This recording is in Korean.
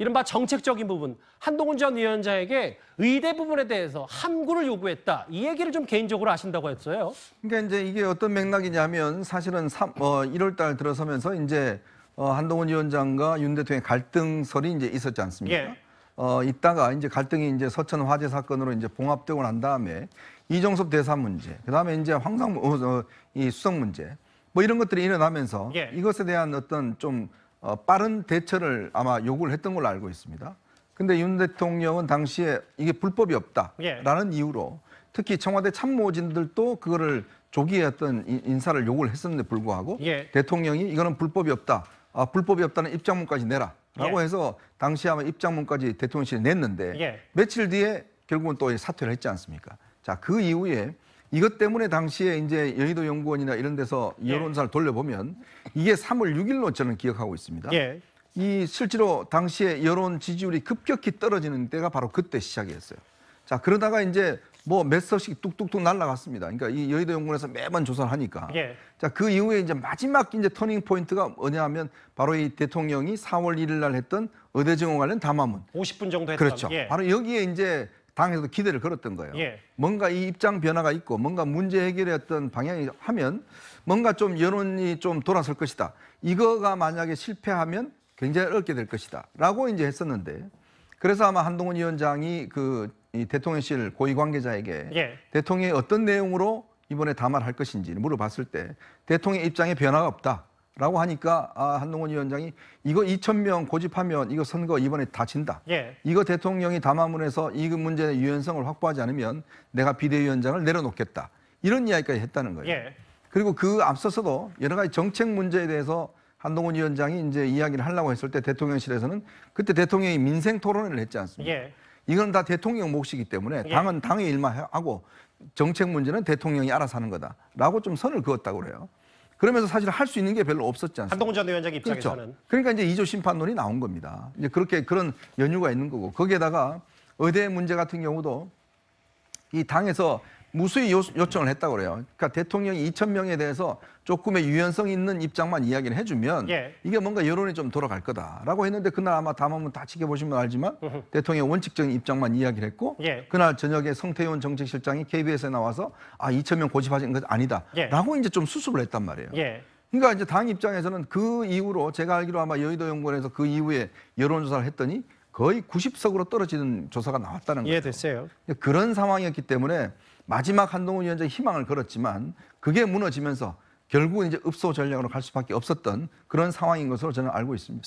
이른바 정책적인 부분 한동훈 전 위원장에게 의대 부분에 대해서 함구를 요구했다 이 얘기를 좀 개인적으로 하신다고 했어요. 그러니까 이제 이게 어떤 맥락이냐면 사실은 3, 어, 1월달 들어서면서 이제 어, 한동훈 위원장과 윤 대통령의 갈등설이 이제 있었지 않습니까? 예. 어, 있다가 이제 갈등이 이제 서천 화재 사건으로 이제 봉합되고 난 다음에 이종섭 대사 문제, 그 다음에 이제 황상 어, 어, 이 수석 문제 뭐 이런 것들이 일어나면서 예. 이것에 대한 어떤 좀 어, 빠른 대처를 아마 요구를 했던 걸로 알고 있습니다. 근데 윤 대통령은 당시에 이게 불법이 없다라는 예. 이유로 특히 청와대 참모진들도 그거를 조기에 어떤 인사를 요구를 했었는데 불구하고 예. 대통령이 이거는 불법이 없다. 아, 불법이 없다는 입장문까지 내라. 라고 예. 해서 당시 아마 입장문까지 대통령실에 냈는데 예. 며칠 뒤에 결국은 또 사퇴를 했지 않습니까? 자, 그 이후에 이것 때문에 당시에 이제 여의도 연구원이나 이런 데서 예. 여론사를 돌려보면 이게 3월 6일로 저는 기억하고 있습니다. 예. 이 실제로 당시에 여론 지지율이 급격히 떨어지는 때가 바로 그때 시작이었어요. 자 그러다가 이제 뭐몇석씩 뚝뚝뚝 날라갔습니다. 그러니까 이 여의도 연구원에서 매번 조사를 하니까. 예. 자그 이후에 이제 마지막 이제 터닝 포인트가 뭐냐면 하 바로 이 대통령이 4월 1일 날 했던 의대 증원 관련 담화문. 50분 정도 했던. 그렇죠. 예. 바로 여기에 이제 당에서도 기대를 걸었던 거예요. 예. 뭔가 이 입장 변화가 있고 뭔가 문제 해결의 어떤 방향이 하면 뭔가 좀 여론이 좀 돌아설 것이다. 이거가 만약에 실패하면 굉장히 어렵게 될 것이다. 라고 이제 했었는데 그래서 아마 한동훈 위원장이 그 대통령실 고위 관계자에게 예. 대통령이 어떤 내용으로 이번에 담화를 할 것인지 물어봤을 때 대통령 입장에 변화가 없다. 라고 하니까 아, 한동훈 위원장이 이거 2천 명 고집하면 이거 선거 이번에 다친다. 예. 이거 대통령이 담화문에서 이 문제의 유연성을 확보하지 않으면 내가 비대위원장을 내려놓겠다. 이런 이야기까지 했다는 거예요. 예. 그리고 그 앞서서도 여러 가지 정책 문제에 대해서 한동훈 위원장이 이제 이야기를 하려고 했을 때 대통령실에서는 그때 대통령이 민생 토론을 했지 않습니까? 예. 이건 다 대통령 몫이기 때문에 예. 당은 당의 일만 하고 정책 문제는 대통령이 알아서 하는 거다라고 좀 선을 그었다고 그래요. 그러면서 사실 할 수 있는 게 별로 없었지 않습니까? 한동전 위원장 그렇죠. 입장에서는 그렇죠. 그러니까 이제 2조 심판론이 나온 겁니다. 이제 그렇게 그런 연유가 있는 거고 거기에다가 의대 문제 같은 경우도 이 당에서 무수히 요, 청을 했다고 그래요. 그러니까 대통령이 2천 명에 대해서 조금의 유연성 있는 입장만 이야기를 해주면 예. 이게 뭔가 여론이 좀 돌아갈 거다라고 했는데 그날 아마 담화문 다 지켜보시면 알지만 으흠. 대통령 의 원칙적인 입장만 이야기를 했고 예. 그날 저녁에 성태용 정책실장이 KBS에 나와서 아 2천 명 고집하신 것 아니다라고 예. 이제 좀 수습을 했단 말이에요. 예. 그러니까 이제 당 입장에서는 그 이후로 제가 알기로 아마 여의도 연구원에서 그 이후에 여론조사를 했더니 거의 90석으로 떨어지는 조사가 나왔다는 예, 거예요. 예, 됐어요. 그런 상황이었기 때문에 마지막 한동훈 위원장이 희망을 걸었지만 그게 무너지면서 결국은 이제 읍소 전략으로 갈 수밖에 없었던 그런 상황인 것으로 저는 알고 있습니다.